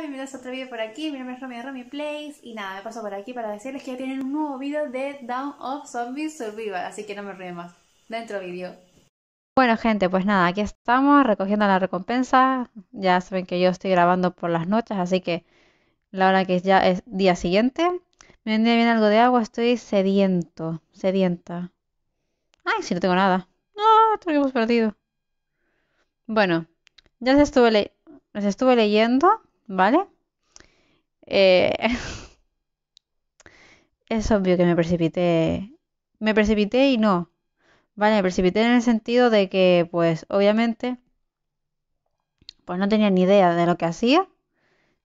Bienvenidos a otro video por aquí, mi nombre es Romy de y nada, me paso por aquí para decirles que ya tienen un nuevo video de Down of Zombies Survival, así que no me ríen más. Dentro video. Bueno gente, pues nada, aquí estamos recogiendo la recompensa. Ya saben que yo estoy grabando por las noches, así que la hora que ya es día siguiente. Me vendría bien algo de agua, estoy sediento, sedienta. Ay, si no tengo nada. No, esto lo hemos perdido. Bueno, ya se estuve, les estuve leyendo ¿Vale? Eh, es obvio que me precipité. Me precipité y no. Vale, me precipité en el sentido de que, pues, obviamente, pues no tenía ni idea de lo que hacía.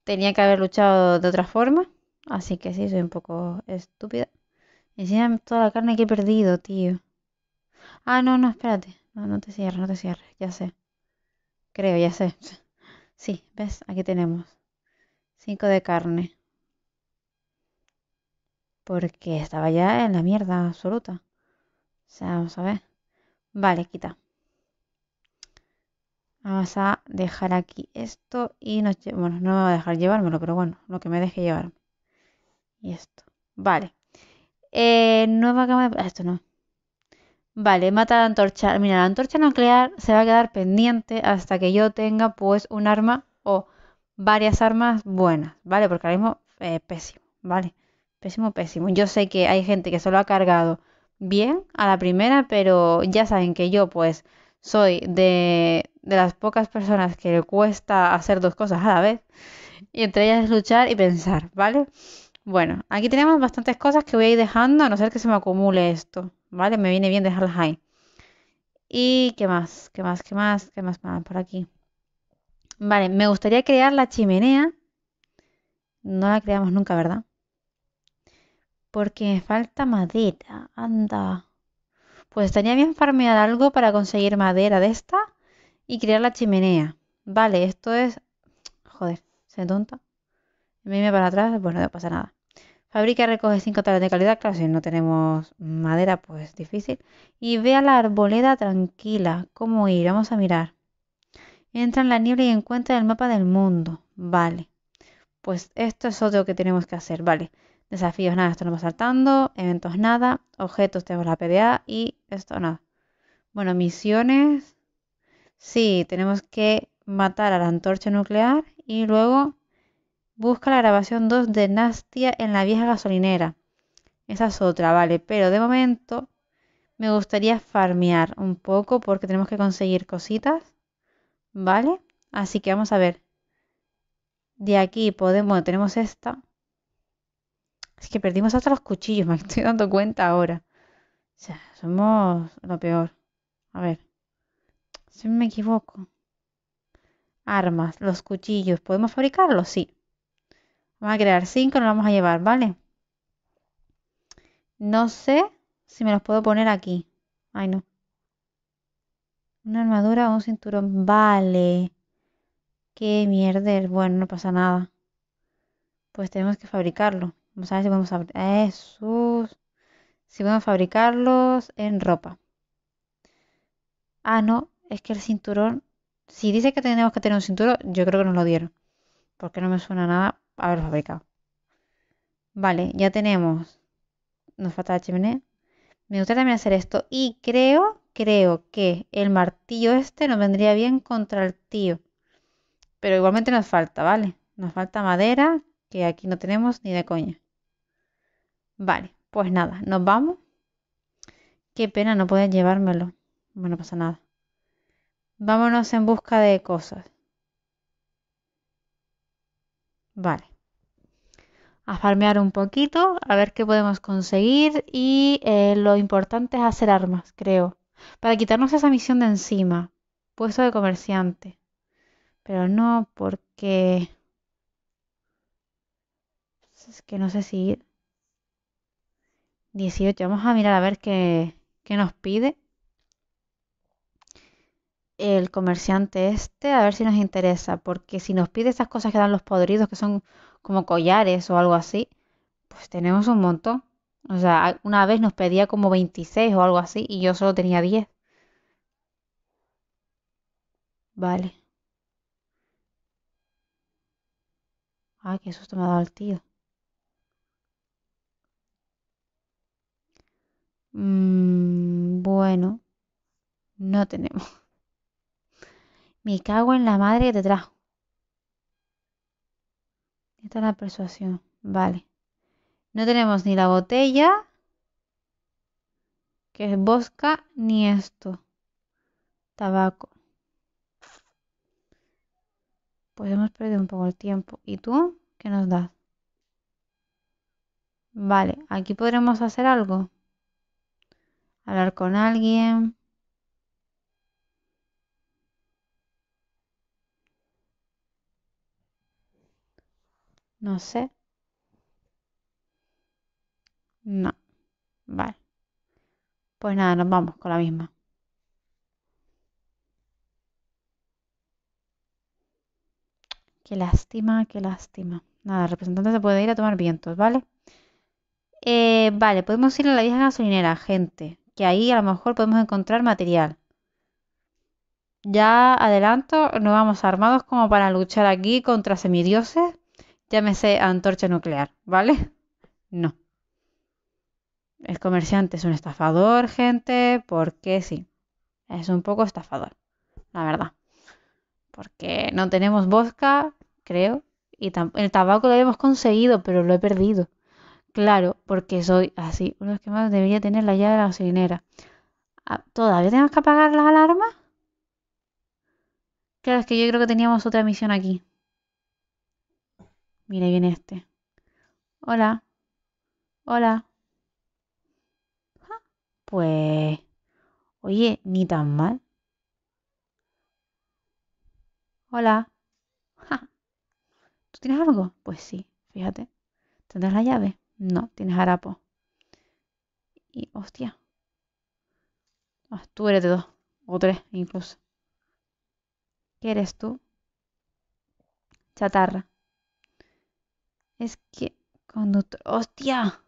Tenía que haber luchado de otra forma. Así que sí, soy un poco estúpida. Encima toda la carne que he perdido, tío. Ah, no, no, espérate. No, no te cierres, no te cierres. Ya sé. Creo, ya sé. Sí, ¿ves? Aquí tenemos. 5 de carne. Porque estaba ya en la mierda absoluta. O sea, vamos a ver. Vale, quita. Vamos a dejar aquí esto y nos Bueno, no me va a dejar llevármelo, pero bueno, lo que me deje llevar. Y esto. Vale. Eh, nueva cama de... Ah, esto no. Vale, mata la antorcha. Mira, la antorcha nuclear se va a quedar pendiente hasta que yo tenga pues un arma o varias armas buenas, ¿vale? Porque ahora mismo eh, pésimo, ¿vale? Pésimo, pésimo. Yo sé que hay gente que solo ha cargado bien a la primera, pero ya saben que yo pues soy de, de las pocas personas que le cuesta hacer dos cosas a la vez. Y entre ellas luchar y pensar, ¿vale? Bueno, aquí tenemos bastantes cosas que voy a ir dejando, a no ser que se me acumule esto, ¿vale? Me viene bien dejarlas ahí. ¿Y qué más? ¿Qué más? ¿Qué más? ¿Qué más? Por aquí. Vale, me gustaría crear la chimenea. No la creamos nunca, ¿verdad? Porque me falta madera. Anda. Pues estaría bien farmear algo para conseguir madera de esta y crear la chimenea. Vale, esto es... Joder, se tonta. Me para atrás, pues no pasa nada. Fabrica recoge 5 talas de calidad, claro, si no tenemos madera, pues difícil. Y vea la arboleda tranquila. ¿Cómo ir? Vamos a mirar. Entra en la niebla y encuentra el mapa del mundo. Vale. Pues esto es otro que tenemos que hacer. Vale. Desafíos, nada, esto no va saltando. Eventos, nada. Objetos, tenemos la PDA y esto, nada. Bueno, misiones. Sí, tenemos que matar a la antorcha nuclear y luego busca la grabación 2 de Nastia en la vieja gasolinera. Esa es otra, vale. Pero de momento me gustaría farmear un poco porque tenemos que conseguir cositas ¿Vale? Así que vamos a ver. De aquí podemos, tenemos esta. Es que perdimos hasta los cuchillos, me estoy dando cuenta ahora. O sea, somos lo peor. A ver. Si me equivoco. Armas, los cuchillos. ¿Podemos fabricarlos? Sí. Vamos a crear cinco nos vamos a llevar, ¿vale? No sé si me los puedo poner aquí. Ay, no. Una armadura o un cinturón. Vale. Qué el Bueno, no pasa nada. Pues tenemos que fabricarlo. Vamos a ver si podemos Jesús. Si podemos fabricarlos en ropa. Ah, no. Es que el cinturón. Si dice que tenemos que tener un cinturón, yo creo que nos lo dieron. Porque no me suena nada haberlo fabricado. Vale, ya tenemos. Nos falta la chimenea. Me gusta también hacer esto. Y creo creo que el martillo este nos vendría bien contra el tío. Pero igualmente nos falta, ¿vale? Nos falta madera, que aquí no tenemos ni de coña. Vale, pues nada, nos vamos. Qué pena no poder llevármelo. Bueno, pasa nada. Vámonos en busca de cosas. Vale. A farmear un poquito, a ver qué podemos conseguir y eh, lo importante es hacer armas, creo para quitarnos esa misión de encima, puesto de comerciante. Pero no porque... Es que no sé si 18, vamos a mirar a ver qué, qué nos pide el comerciante este, a ver si nos interesa, porque si nos pide esas cosas que dan los podridos, que son como collares o algo así, pues tenemos un montón. O sea, una vez nos pedía como 26 o algo así y yo solo tenía 10. Vale. Ah, qué susto me ha dado el tío. Mm, bueno, no tenemos. Me cago en la madre que te trajo. Esta es la persuasión. Vale. No tenemos ni la botella, que es bosca, ni esto, tabaco. Pues hemos perdido un poco el tiempo. ¿Y tú? ¿Qué nos das? Vale, aquí podremos hacer algo. Hablar con alguien. No sé. No. Vale. Pues nada, nos vamos con la misma. Qué lástima, qué lástima. Nada, representante se puede ir a tomar vientos, ¿vale? Eh, vale, podemos ir a la vieja gasolinera, gente. Que ahí a lo mejor podemos encontrar material. Ya adelanto, no vamos armados como para luchar aquí contra semidioses. Llámese antorcha nuclear, ¿vale? No. El comerciante es un estafador, gente, porque sí. Es un poco estafador, la verdad. Porque no tenemos bosca, creo, y el tabaco lo hemos conseguido, pero lo he perdido. Claro, porque soy así. Uno que más debería tener la llave de la gasolinera. Ah, ¿Todavía tenemos que apagar las alarmas? Claro, es que yo creo que teníamos otra misión aquí. Mira, viene este. Hola. Hola pues, oye, ni tan mal. Hola. ¿Tú tienes algo? Pues sí, fíjate. ¿Tendrás la llave? No, tienes harapo. Y, hostia. Ah, tú eres de dos, o tres incluso. ¿Qué eres tú? Chatarra. Es que... Conductor... ¡Hostia!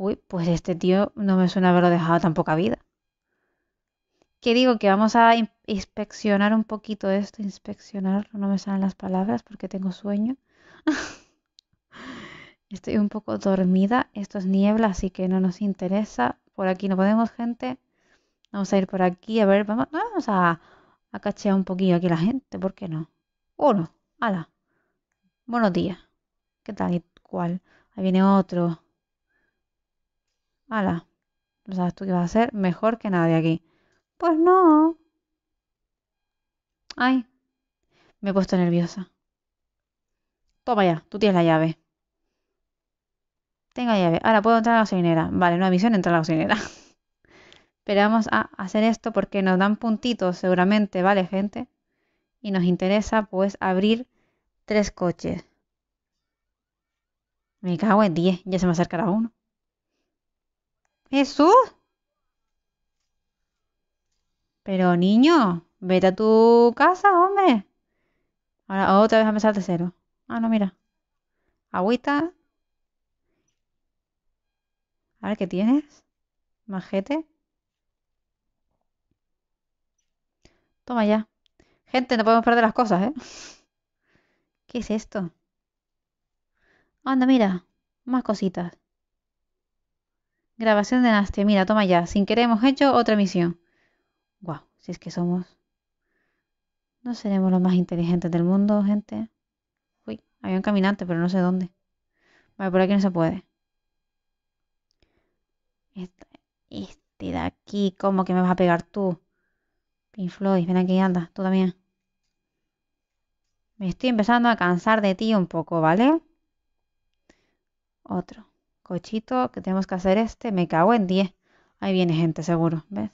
uy, pues este tío no me suena haberlo dejado tan poca vida. ¿Qué digo que vamos a inspeccionar un poquito esto, inspeccionar, no me salen las palabras porque tengo sueño. Estoy un poco dormida, esto es niebla, así que no nos interesa. Por aquí no podemos, gente. Vamos a ir por aquí, a ver, vamos, vamos a, a cachear un poquillo aquí la gente, ¿por qué no? Uno, ala. Buenos días. ¿Qué tal? ¿Cuál? Ahí viene otro. Ala, ¿lo sabes tú qué vas a hacer mejor que nadie aquí? Pues no. Ay, me he puesto nerviosa. Toma ya, tú tienes la llave. Tengo la llave. Ahora puedo entrar a la cocinera. Vale, nueva misión, entrar a la cocinera. Pero vamos a hacer esto porque nos dan puntitos seguramente, ¿vale, gente? Y nos interesa pues abrir tres coches. Me cago en 10, ya se me acercará uno. ¿Jesús? Pero niño, vete a tu casa, hombre. Ahora otra vez a empezar de cero. Ah, no, mira. Agüita. A ver, ¿qué tienes? Majete. Toma ya. Gente, no podemos perder las cosas, ¿eh? ¿Qué es esto? Anda, mira. Más cositas. Grabación de Nastia. Mira, toma ya. Sin querer hemos hecho otra misión. Guau, si es que somos... No seremos los más inteligentes del mundo, gente. Uy, había un caminante, pero no sé dónde. Vale, por aquí no se puede. Este, este de aquí, ¿cómo que me vas a pegar tú? Pink Floyd, ven aquí, anda, tú también. Me estoy empezando a cansar de ti un poco, ¿vale? Otro cochito, que tenemos que hacer este, me cago en 10. Ahí viene gente seguro, ¿ves?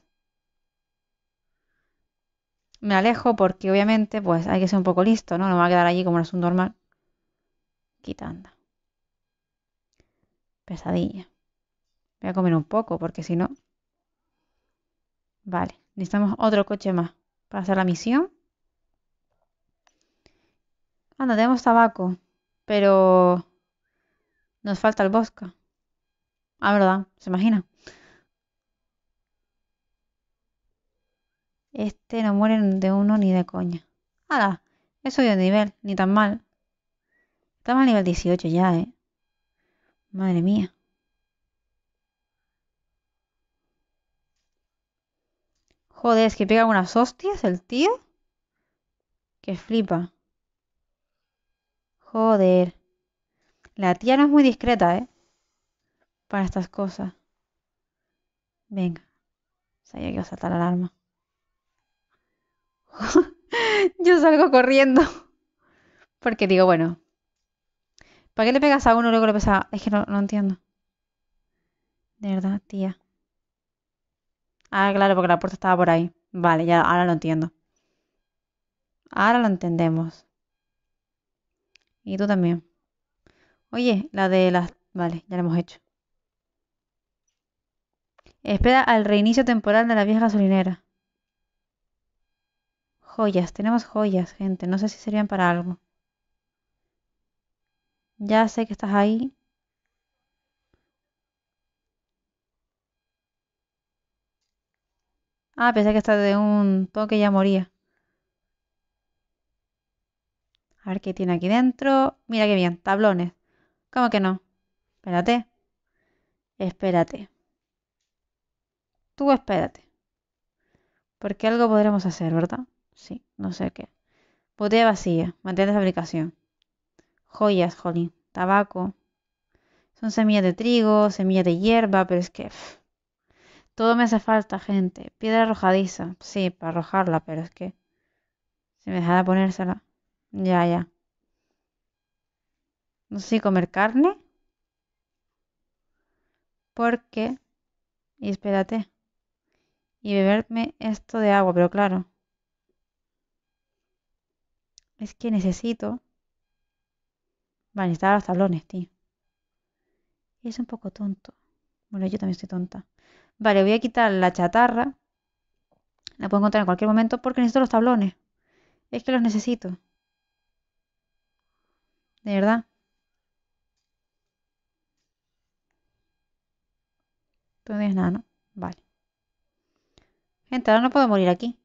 Me alejo porque obviamente pues hay que ser un poco listo, ¿no? No me va a quedar allí como es un normal. Quitando. Pesadilla. Voy a comer un poco porque si no... Vale, necesitamos otro coche más para hacer la misión. Anda, tenemos tabaco, pero nos falta el bosque. Ah, ¿verdad? ¿Se imagina? Este no muere de uno ni de coña. ¡Hala! eso subido nivel, ni tan mal. Estamos a nivel 18 ya, ¿eh? Madre mía. Joder, es que pega unas hostias el tío. Que flipa. Joder. La tía no es muy discreta, ¿eh? para estas cosas. Venga, sabía que iba a saltar la alarma. Yo salgo corriendo. Porque digo, bueno, ¿para qué le pegas a uno luego le pegas Es que no, no entiendo. De verdad, tía. Ah, claro, porque la puerta estaba por ahí. Vale, ya ahora lo entiendo. Ahora lo entendemos. Y tú también. Oye, la de las... Vale, ya lo hemos hecho. Espera al reinicio temporal de la vieja gasolinera. Joyas, tenemos joyas, gente. No sé si serían para algo. Ya sé que estás ahí. Ah, pensé que está de un toque ya moría. A ver qué tiene aquí dentro. Mira qué bien, tablones. ¿Cómo que no? Espérate. Espérate. Tú espérate. Porque algo podremos hacer, ¿verdad? Sí, no sé qué. Botella vacía, material de fabricación. Joyas, jolín. Tabaco. Son semillas de trigo, semillas de hierba, pero es que... todo me hace falta, gente. Piedra arrojadiza. Sí, para arrojarla, pero es que... Si me dejara ponérsela. Ya, ya. No sé comer carne. Porque... Y espérate y beberme esto de agua, pero claro. Es que necesito... Vale, necesitaba los tablones, tío. Es un poco tonto. Bueno, yo también estoy tonta. Vale, voy a quitar la chatarra. La puedo encontrar en cualquier momento porque necesito los tablones. Es que los necesito. De verdad. Tú no tienes nada, Vale no puedo morir aquí.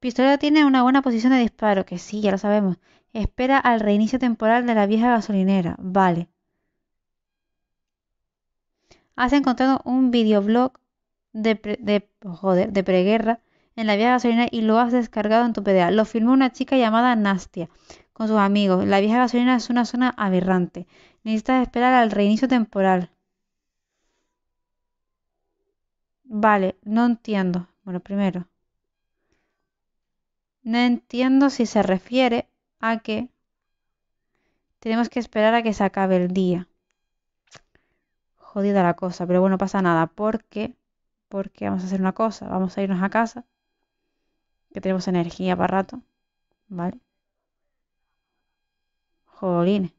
Pistola tiene una buena posición de disparo, que sí, ya lo sabemos. Espera al reinicio temporal de la vieja gasolinera. Vale. Has encontrado un videoblog de, joder, de preguerra en la vieja gasolinera y lo has descargado en tu PDA. Lo filmó una chica llamada Nastia con sus amigos. La vieja gasolinera es una zona aberrante. Necesitas esperar al reinicio temporal. Vale, no entiendo. Bueno, primero. No entiendo si se refiere a que tenemos que esperar a que se acabe el día. Jodida la cosa, pero bueno, pasa nada. Porque, porque vamos a hacer una cosa. Vamos a irnos a casa. Que tenemos energía para rato. ¿Vale? Jolines.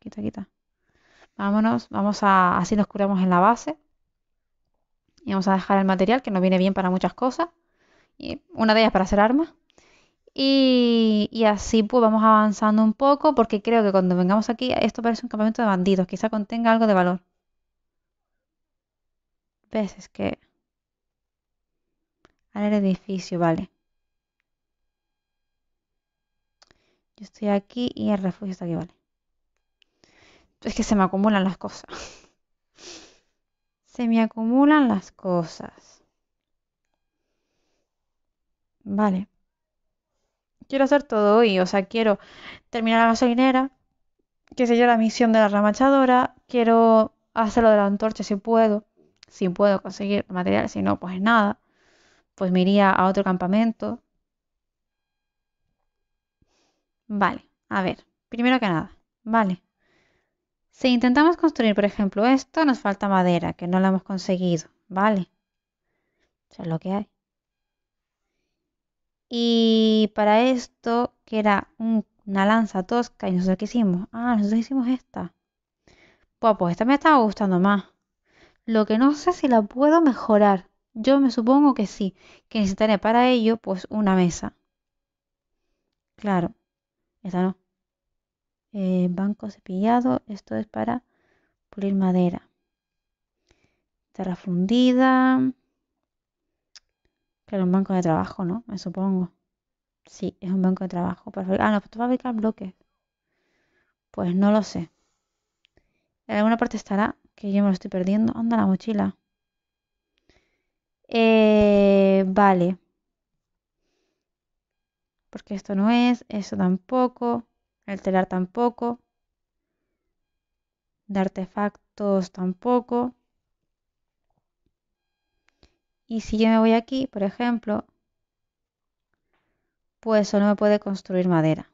Quita, quita. Vámonos. Vamos a. Así nos curamos en la base. Y vamos a dejar el material que nos viene bien para muchas cosas. Y una de ellas para hacer armas. Y, y, así pues vamos avanzando un poco porque creo que cuando vengamos aquí esto parece un campamento de bandidos. Quizá contenga algo de valor. ¿Ves? Es que... Al edificio, vale. Yo estoy aquí y el refugio está aquí, vale. Es que se me acumulan las cosas. se me acumulan las cosas. Vale. Quiero hacer todo hoy. O sea, quiero terminar la gasolinera. Que yo, la misión de la ramachadora. Quiero hacerlo de la antorcha si puedo. Si puedo conseguir material. Si no, pues nada. Pues me iría a otro campamento Vale, a ver, primero que nada, vale. Si intentamos construir, por ejemplo, esto, nos falta madera, que no la hemos conseguido, vale. Eso es lo que hay. Y para esto, que era una lanza tosca, y nosotros qué hicimos. Ah, nosotros hicimos esta. Pues, pues esta me estaba gustando más. Lo que no sé si la puedo mejorar. Yo me supongo que sí, que necesitaré para ello pues una mesa. Claro esa no. Eh, banco cepillado, esto es para pulir madera. Tierra fundida. Claro, un banco de trabajo, ¿no? Me supongo. Sí, es un banco de trabajo para fabricar. Ah, no, para fabricar bloques. Pues no lo sé. En alguna parte estará, que yo me lo estoy perdiendo. Anda la mochila. Eh, vale porque esto no es, eso tampoco, el telar tampoco, de artefactos tampoco. Y si yo me voy aquí, por ejemplo, pues solo me puede construir madera.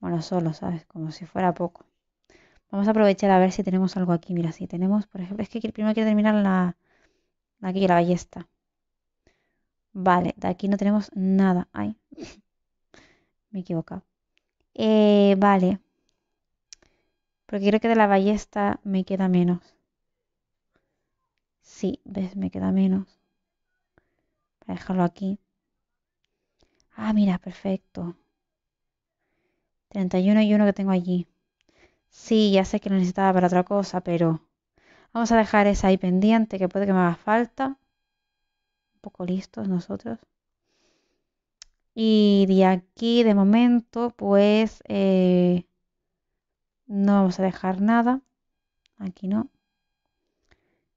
Bueno, solo, ¿sabes? Como si fuera poco. Vamos a aprovechar a ver si tenemos algo aquí. Mira, si tenemos, por ejemplo, es que primero quiero terminar la, aquí la ballesta. Vale, de aquí no tenemos nada. Ay, me he equivocado. Eh, vale. Porque creo que de la ballesta me queda menos. Sí, ves, me queda menos. a dejarlo aquí. Ah, mira, perfecto. 31 y uno que tengo allí. Sí, ya sé que lo necesitaba para otra cosa, pero... Vamos a dejar esa ahí pendiente que puede que me haga falta listos nosotros. Y de aquí, de momento, pues eh, no vamos a dejar nada. Aquí no.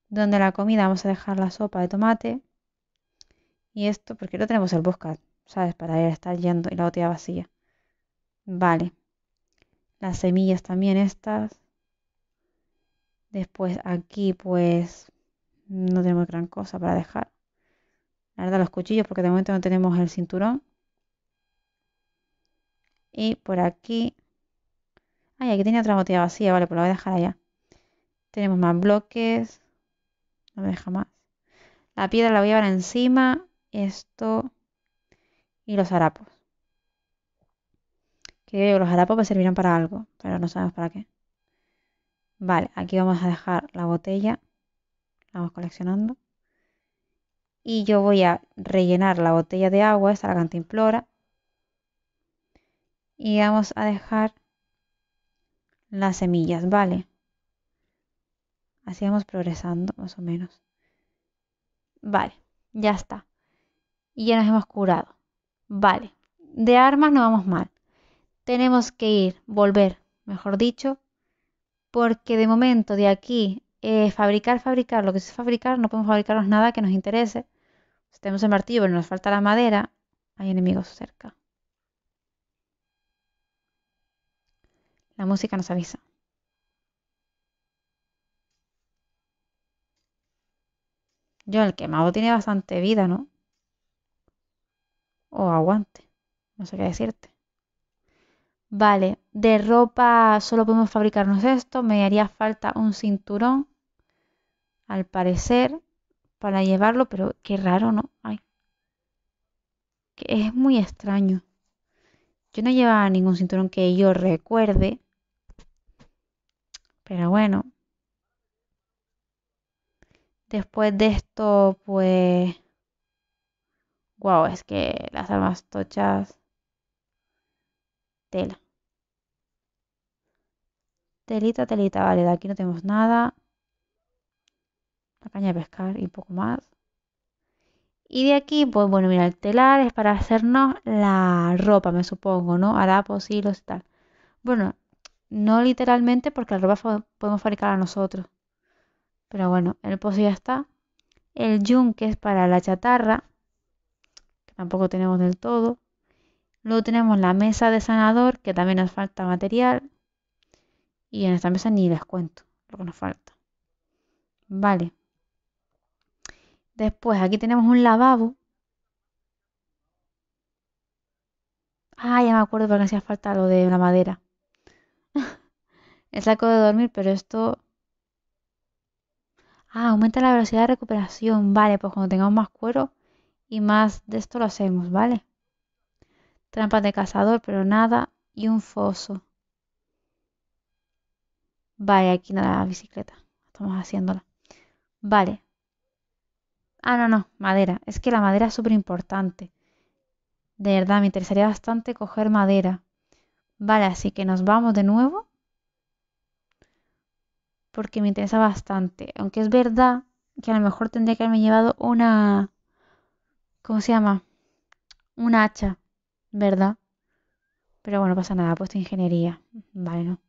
Donde la comida vamos a dejar la sopa de tomate. Y esto, porque no tenemos el bosque ¿sabes? Para ir estar yendo y la botella vacía. Vale. Las semillas también estas. Después aquí, pues, no tenemos gran cosa para dejar verdad los cuchillos porque de momento no tenemos el cinturón y por aquí ay aquí tenía otra botella vacía vale pues la voy a dejar allá tenemos más bloques no me deja más la piedra la voy a llevar encima esto y los harapos que los harapos me servirán para algo pero no sabemos para qué vale aquí vamos a dejar la botella la vamos coleccionando y yo voy a rellenar la botella de agua, esta la cantimplora, y vamos a dejar las semillas, ¿vale? Así vamos progresando, más o menos. Vale, ya está. Y ya nos hemos curado. Vale, de armas no vamos mal. Tenemos que ir, volver, mejor dicho, porque de momento de aquí eh, fabricar, fabricar, lo que es fabricar, no podemos fabricarnos nada que nos interese. Si tenemos martillo pero nos falta la madera, hay enemigos cerca. La música nos avisa. Yo, el quemado tiene bastante vida, ¿no? O aguante. No sé qué decirte. Vale, de ropa solo podemos fabricarnos esto. Me haría falta un cinturón, al parecer para llevarlo, pero qué raro, ¿no? Ay, que es muy extraño. Yo no llevaba ningún cinturón que yo recuerde, pero bueno. Después de esto, pues... guau, es que las armas tochas... Tela. Telita, telita, vale, de aquí no tenemos nada la caña de pescar y poco más. Y de aquí, pues bueno, mira, el telar es para hacernos la ropa, me supongo, ¿no? Harapos, hilos y tal. Bueno, no literalmente porque la ropa podemos fabricar a nosotros. Pero bueno, el pozo ya está. El yunque es para la chatarra, que tampoco tenemos del todo. Luego tenemos la mesa de sanador, que también nos falta material. Y en esta mesa ni les cuento lo que nos falta. Vale. Después, aquí tenemos un lavabo. Ah, ya me acuerdo porque hacía falta lo de la madera. El saco de dormir, pero esto... Ah, aumenta la velocidad de recuperación. Vale, pues cuando tengamos más cuero y más de esto lo hacemos, ¿vale? Trampas de cazador, pero nada. Y un foso. Vale, aquí nada, la bicicleta. Estamos haciéndola. Vale, Ah, no, no, madera. Es que la madera es súper importante. De verdad, me interesaría bastante coger madera. Vale, así que nos vamos de nuevo. Porque me interesa bastante. Aunque es verdad que a lo mejor tendría que haberme llevado una... ¿Cómo se llama? Una hacha, ¿verdad? Pero bueno, pasa nada, puesto ingeniería. Vale, no.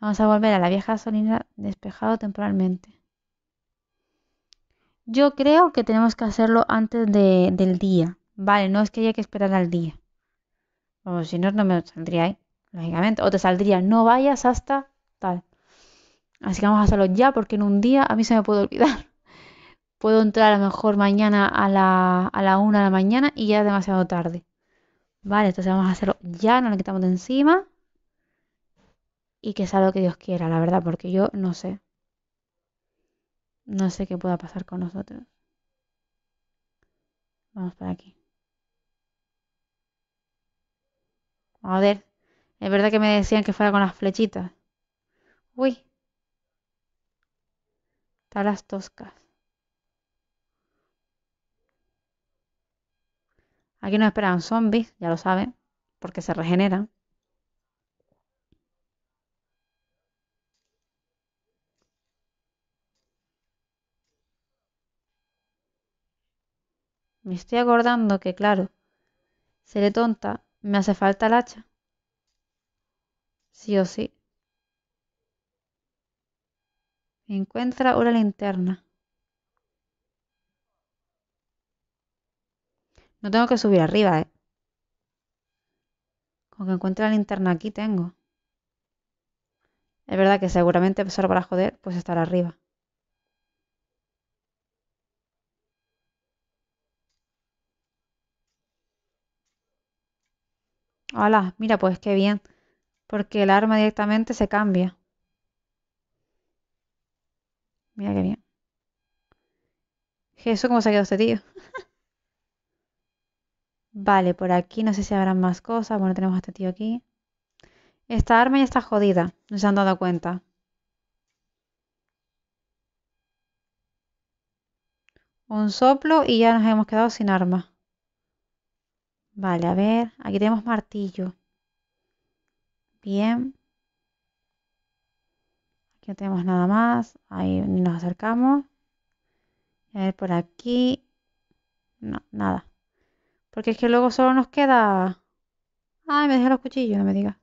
Vamos a volver a la vieja gasolina despejado temporalmente. Yo creo que tenemos que hacerlo antes del día. Vale, no es que haya que esperar al día. O si no, no me saldría ahí, lógicamente. O te saldría, no vayas hasta tal. Así que vamos a hacerlo ya porque en un día a mí se me puede olvidar. Puedo entrar a lo mejor mañana a la, a la de la mañana y ya es demasiado tarde. Vale, entonces vamos a hacerlo ya, No lo quitamos de encima. Y que sea lo que Dios quiera, la verdad, porque yo no sé. No sé qué pueda pasar con nosotros. Vamos para aquí. ver. es verdad que me decían que fuera con las flechitas. Uy. Talas toscas. Aquí nos esperan zombies, ya lo saben, porque se regeneran. Me estoy acordando que, claro, seré tonta, me hace falta el hacha. Sí o sí. Encuentra una linterna. No tengo que subir arriba, ¿eh? Con que encuentre la linterna aquí tengo. Es verdad que seguramente solo para joder, pues estará arriba. Hola, mira, pues qué bien, porque el arma directamente se cambia. Mira qué bien. Jesús, ¿cómo se ha quedado este tío? vale, por aquí no sé si habrán más cosas. Bueno, tenemos a este tío aquí. Esta arma ya está jodida, no se han dado cuenta. Un soplo y ya nos hemos quedado sin arma. Vale, a ver, aquí tenemos martillo. Bien. Aquí no tenemos nada más. Ahí nos acercamos. A ver, por aquí. No, nada. Porque es que luego solo nos queda... Ay, me dejé los cuchillos, no me digas.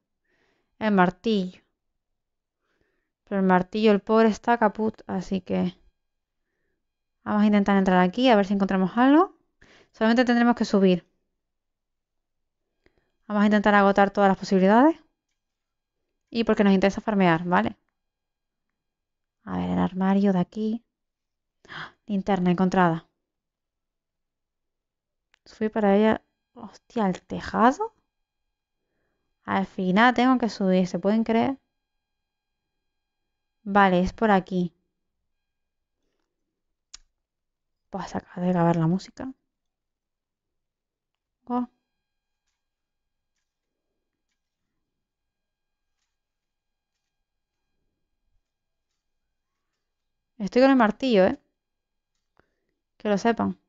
El martillo. Pero el martillo, el pobre está caput, así que... Vamos a intentar entrar aquí, a ver si encontramos algo. Solamente tendremos que subir. Vamos a intentar agotar todas las posibilidades. Y porque nos interesa farmear, ¿vale? A ver, el armario de aquí. ¡Ah! Linterna encontrada. fui para ella. Hostia, el tejado. Al final tengo que subir, ¿se pueden creer? Vale, es por aquí. Pues acá de grabar la música. Oh. Estoy con el martillo, ¿eh? Que lo sepan.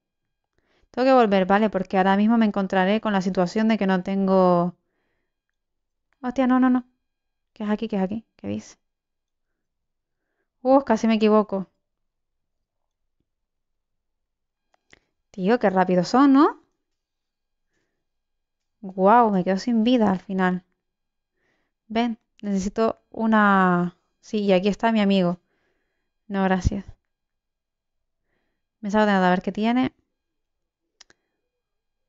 Tengo que volver, ¿vale? Porque ahora mismo me encontraré con la situación de que no tengo... Hostia, no, no, no. ¿Qué es aquí? ¿Qué es aquí? ¿Qué dice? Uh, casi me equivoco. Tío, qué rápido son, ¿no? Guau, me quedo sin vida al final. Ven, necesito una... Sí, y aquí está mi amigo. No, gracias. Me sabe nada, a ver qué tiene.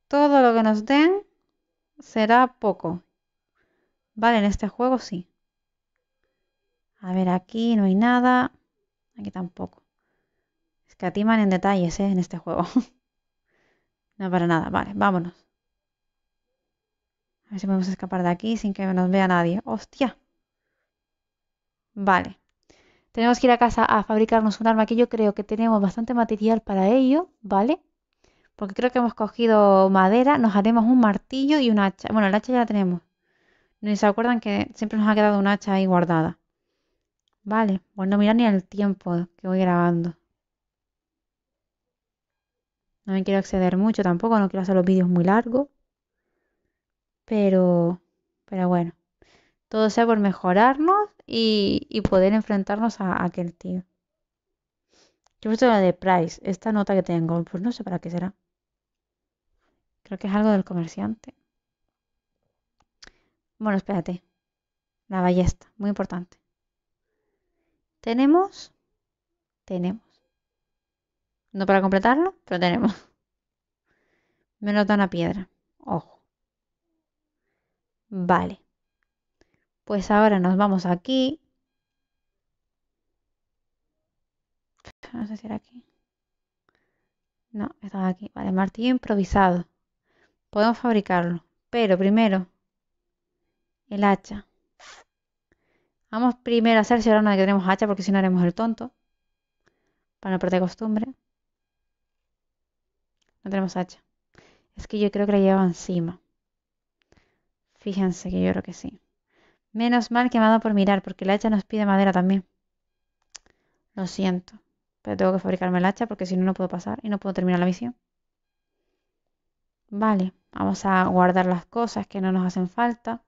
Todo lo que nos den será poco. Vale, en este juego sí. A ver, aquí no hay nada. Aquí tampoco. Es que en detalles, ¿eh? En este juego. no para nada. Vale, vámonos. A ver si podemos escapar de aquí sin que nos vea nadie. ¡Hostia! Vale. Tenemos que ir a casa a fabricarnos un arma que yo creo que tenemos bastante material para ello, ¿vale? Porque creo que hemos cogido madera, nos haremos un martillo y un hacha. Bueno, el hacha ya la tenemos. ¿No se acuerdan que siempre nos ha quedado un hacha ahí guardada. Vale, bueno, pues mira ni el tiempo que voy grabando. No me quiero exceder mucho tampoco, no quiero hacer los vídeos muy largos. Pero, pero bueno todo sea por mejorarnos y, poder enfrentarnos a, aquel tío. Yo he la de Price, esta nota que tengo, pues no sé para qué será. Creo que es algo del comerciante. Bueno, espérate. La ballesta, muy importante. Tenemos. Tenemos. No para completarlo, pero tenemos. Me da una piedra. Ojo. Vale. Pues ahora nos vamos aquí. No sé si era aquí. No, estaba aquí. Vale, martillo improvisado. Podemos fabricarlo. Pero primero, el hacha. Vamos primero a hacer si ahora no que tenemos hacha, porque si no haremos el tonto. Para no perder costumbre. No tenemos hacha. Es que yo creo que la llevaba encima. Fíjense que yo creo que sí. Menos mal que me ha dado por mirar, porque la hacha nos pide madera también. Lo siento, pero tengo que fabricarme la hacha porque si no, no puedo pasar y no puedo terminar la misión. Vale, vamos a guardar las cosas que no nos hacen falta.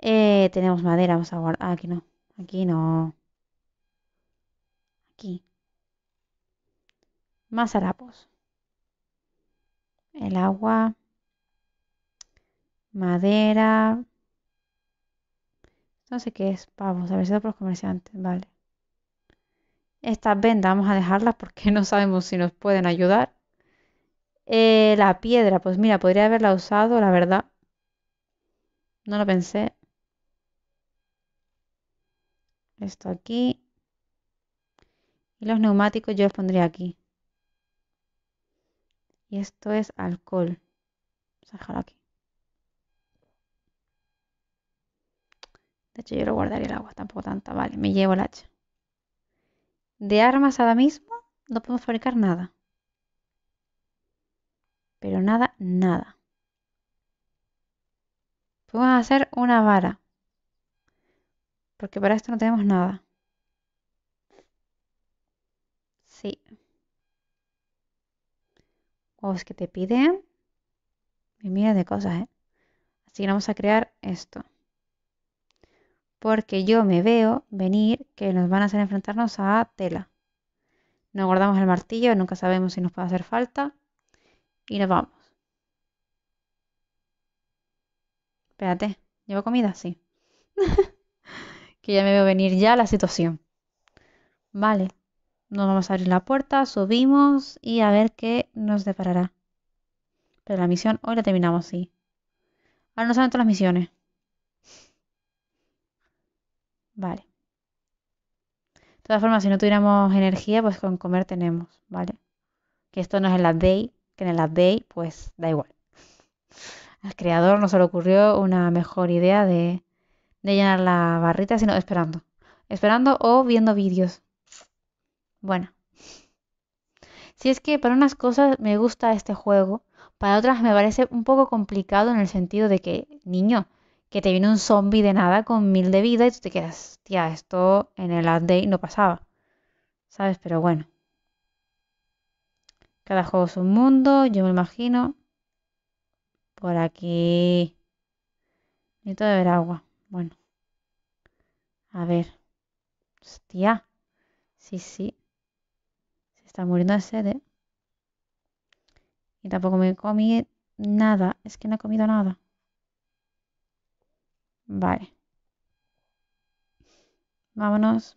Eh, tenemos madera, vamos a guardar... Ah, aquí no, aquí no. Aquí. Más harapos. El agua. Madera, no sé qué es, Vamos, a ver si por los comerciantes, vale. Estas vendas vamos a dejarlas porque no sabemos si nos pueden ayudar. Eh, la piedra, pues mira, podría haberla usado, la verdad. No lo pensé. Esto aquí. Y los neumáticos yo los pondría aquí. Y esto es alcohol. Vamos a dejarlo aquí. De hecho, yo lo guardaría el agua, tampoco tanta. Vale, me llevo el hacha. De armas ahora mismo no podemos fabricar nada. Pero nada, nada. Podemos hacer una vara. Porque para esto no tenemos nada. Sí. O es que te piden. Y miles de cosas, ¿eh? Así que vamos a crear esto porque yo me veo venir que nos van a hacer enfrentarnos a tela. Nos guardamos el martillo, nunca sabemos si nos puede hacer falta y nos vamos. Espérate, ¿llevo comida? Sí. que ya me veo venir ya la situación. Vale, nos vamos a abrir la puerta, subimos y a ver qué nos deparará. Pero la misión hoy la terminamos, sí. Ahora nos saben todas las misiones. Vale. De todas formas, si no tuviéramos energía, pues con comer tenemos, ¿vale? Que esto no es en la day, que en la day, pues da igual. Al creador no se le ocurrió una mejor idea de, de llenar la barrita, sino esperando. Esperando o viendo vídeos. Bueno. Si es que para unas cosas me gusta este juego, para otras me parece un poco complicado en el sentido de que, niño, que te viene un zombie de nada con mil de vida y tú te quedas, tía, esto en el update no pasaba. ¿Sabes? Pero bueno. Cada juego es un mundo, yo me imagino. Por aquí. Necesito ver agua. Bueno. A ver. Hostia. Pues, sí, sí. Se está muriendo de sed, ¿eh? Y tampoco me comí nada. Es que no he comido nada. Vale. Vámonos.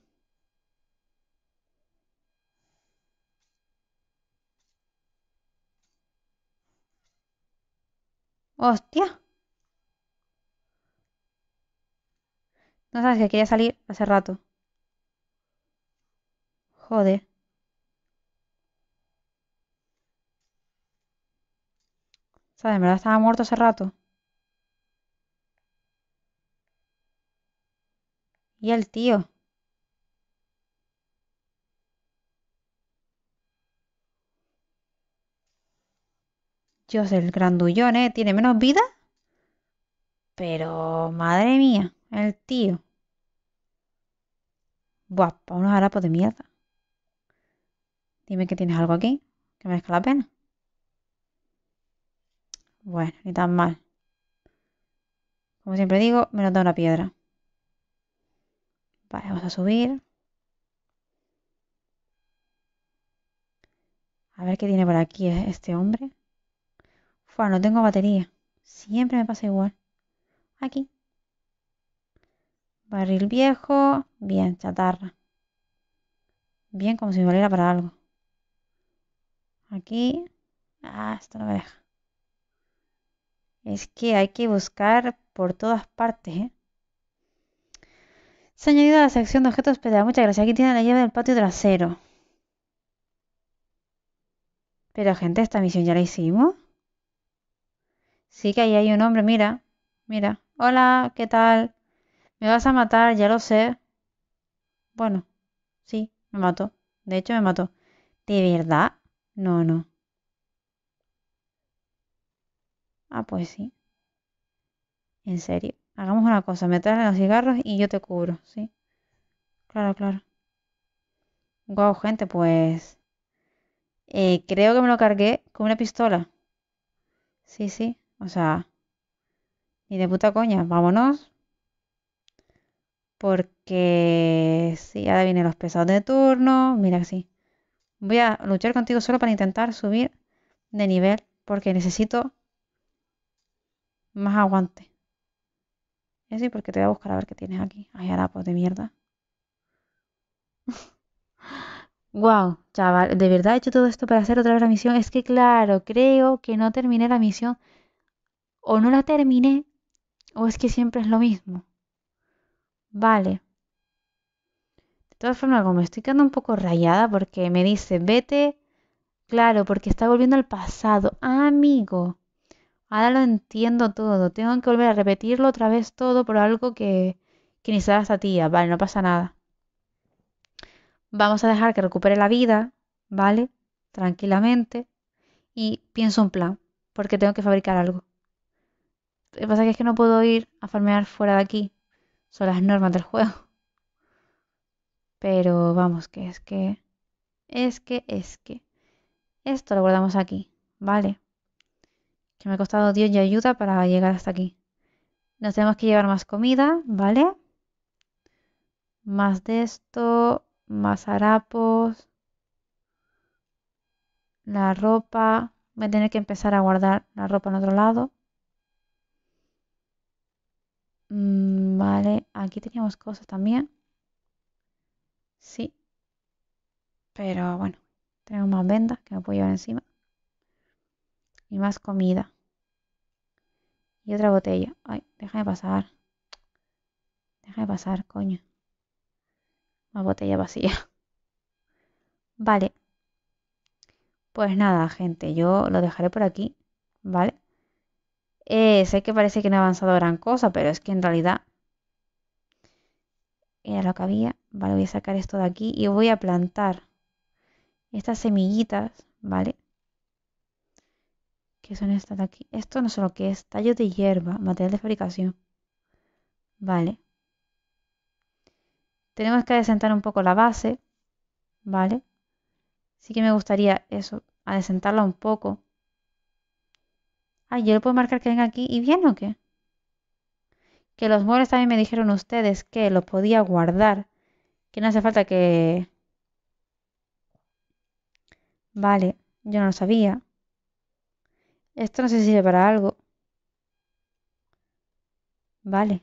Hostia. No sabes que quería salir hace rato. Joder. ¿Sabes? verdad estaba muerto hace rato. Y el tío. Dios, el grandullón, ¿eh? Tiene menos vida. Pero, madre mía, el tío. guapa, unos harapos de mierda. Dime que tienes algo aquí que merezca la pena. Bueno, ni tan mal. Como siempre digo, me lo da una piedra. Vale, vamos a subir. A ver qué tiene por aquí e-, este hombre. Fua, no tengo batería. Siempre me pasa igual. Aquí. Barril viejo. Bien, chatarra. Bien, como si me valiera para algo. Aquí. Ah, esto no me deja. Es que hay que buscar por todas partes, ¿eh? Se ha añadido a la sección de objetos pero Muchas gracias. Aquí tiene la llave del patio trasero. Pero gente, esta misión ya la hicimos. Sí que ahí hay un hombre, mira. Mira. Hola, ¿qué tal? Me vas a matar, ya lo sé. Bueno, sí, me mató. De hecho, me mató. ¿De verdad? No, no. Ah, pues sí. ¿En serio? Hagamos una cosa, me los cigarros y yo te cubro, ¿sí? Claro, claro. Guau, gente, pues... Eh, creo que me lo cargué con una pistola. Sí, sí, o sea... Y de puta coña, vámonos. Porque... Sí, ahora vienen los pesados de turno. Mira que sí. Voy a luchar contigo solo para intentar subir de nivel. Porque necesito más aguante. Es porque te voy a buscar a ver qué tienes aquí. Ay, harapos de mierda. wow, chaval, de verdad he hecho todo esto para hacer otra vez la misión. Es que claro, creo que no terminé la misión. O no la terminé, o es que siempre es lo mismo. Vale. De todas formas, como me estoy quedando un poco rayada porque me dice, vete. Claro, porque está volviendo al pasado. Ah, amigo. Ahora lo entiendo todo. Tengo que volver a repetirlo otra vez todo por algo que, que ni a esta tía. Vale, no pasa nada. Vamos a dejar que recupere la vida, ¿vale? Tranquilamente. Y pienso un plan, porque tengo que fabricar algo. Lo que pasa es que no puedo ir a farmear fuera de aquí. Son las normas del juego. Pero vamos, que es que... Es que, es que... Esto lo guardamos aquí, ¿vale? que me ha costado Dios y ayuda para llegar hasta aquí. Nos tenemos que llevar más comida, ¿vale? Más de esto, más harapos, la ropa. Voy a tener que empezar a guardar la ropa en otro lado. Mm, vale, aquí teníamos cosas también. Sí. Pero bueno, tenemos más vendas que me puedo llevar encima y más comida. Y otra botella. Ay, déjame pasar. Déjame pasar, coño. más botella vacía. Vale. Pues nada, gente, yo lo dejaré por aquí, ¿vale? Eh, sé que parece que no ha avanzado gran cosa, pero es que en realidad era lo que había. Vale, voy a sacar esto de aquí y voy a plantar estas semillitas, ¿vale? que son estas de aquí. Esto no sé lo que es. Tallo de hierba, material de fabricación. Vale. Tenemos que adecentar un poco la base. Vale. Sí que me gustaría eso, Adesentarla un poco. Ah, yo le puedo marcar que venga aquí y bien o qué. Que los muebles también me dijeron ustedes que los podía guardar. Que no hace falta que... Vale, yo no lo sabía. Esto no sé si sirve para algo. Vale.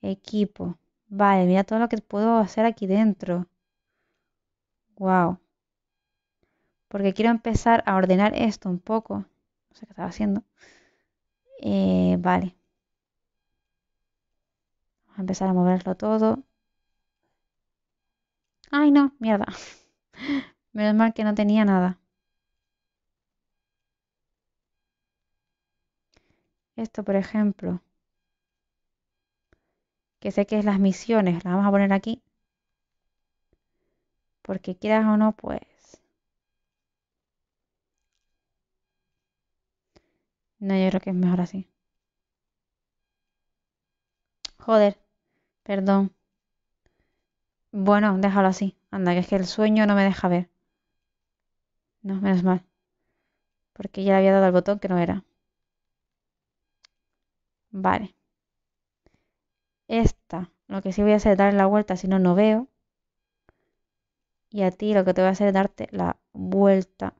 Equipo. Vale, mira todo lo que puedo hacer aquí dentro. Wow. Porque quiero empezar a ordenar esto un poco. No sé qué estaba haciendo. Eh, vale. Vamos a empezar a moverlo todo. Ay, no, mierda. Menos mal que no tenía nada. Esto, por ejemplo, que sé que es las misiones, las vamos a poner aquí. Porque quieras o no, pues... No, yo creo que es mejor así. Joder, perdón. Bueno, déjalo así. Anda, que es que el sueño no me deja ver. No, menos mal. Porque ya le había dado al botón que no era. Vale. Esta, lo que sí voy a hacer es darle la vuelta, si no, no veo. Y a ti lo que te voy a hacer es darte la vuelta.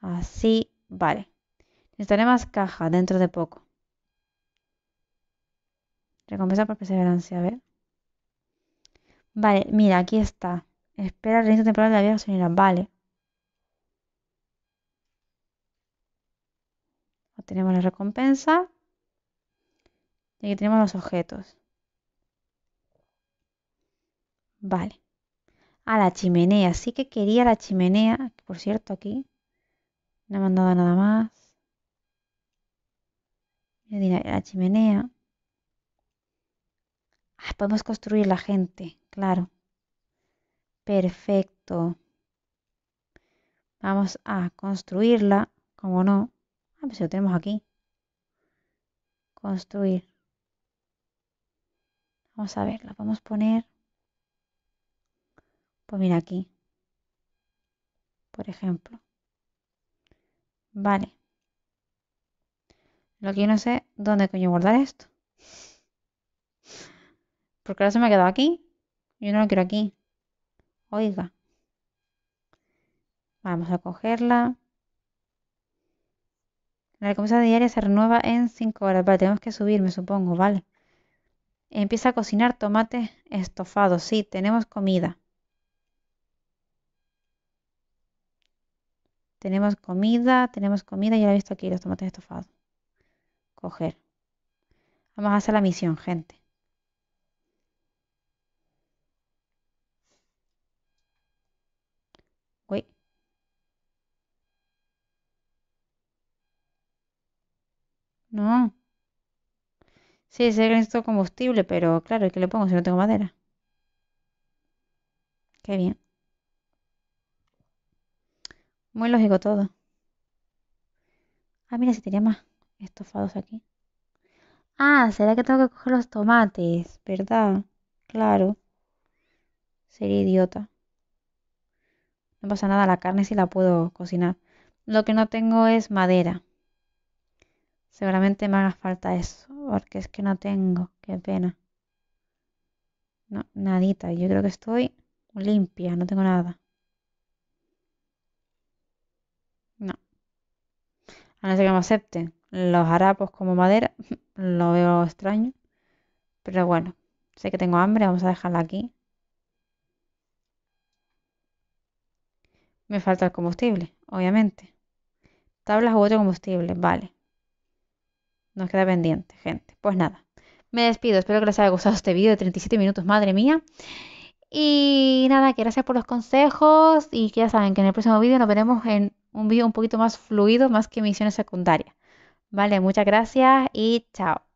Así, vale. Necesitaré más caja dentro de poco. Recompensa por perseverancia, a ver. Vale, mira, aquí está. Espera el reinicio temporal de la vida señora. Vale. tenemos la recompensa. Y aquí tenemos los objetos. Vale. A ah, la chimenea. Sí que quería la chimenea. Por cierto, aquí. No me mandado nada más. La chimenea. Ah, podemos construir la gente. Claro. Perfecto. Vamos a construirla, como no. Ah, pues lo tenemos aquí. Construir. Vamos a ver, la podemos poner. Pues mira aquí. Por ejemplo. Vale. Lo que yo no sé, ¿dónde coño guardar esto? Porque ahora se me ha quedado aquí. Yo no lo quiero aquí. Oiga. Vamos a cogerla. La recompensa diaria se renueva en 5 horas. Vale, tenemos que subir, me supongo, vale. Empieza a cocinar tomate estofado. Sí, tenemos comida. Tenemos comida, tenemos comida, ya lo he visto aquí, los tomates estofados. Coger. Vamos a hacer la misión, gente. No. Sí, sé que necesito combustible, pero claro, ¿y qué le pongo si no tengo madera? Qué bien. Muy lógico todo. Ah, mira, si tenía más estofados aquí. Ah, ¿será que tengo que coger los tomates? ¿Verdad? Claro. Sería idiota. No pasa nada, la carne sí la puedo cocinar. Lo que no tengo es madera. Seguramente me haga falta eso, porque es que no tengo, qué pena. No, nadita, yo creo que estoy limpia, no tengo nada. No. A no ser que me acepten los harapos como madera, lo veo extraño. Pero bueno, sé que tengo hambre, vamos a dejarla aquí. Me falta el combustible, obviamente. Tablas u otro combustible, vale. Nos queda pendiente, gente. Pues nada, me despido. Espero que les haya gustado este vídeo de 37 minutos, madre mía. Y nada, que gracias por los consejos y que ya saben que en el próximo vídeo nos veremos en un vídeo un poquito más fluido, más que misiones secundarias. Vale, muchas gracias y chao.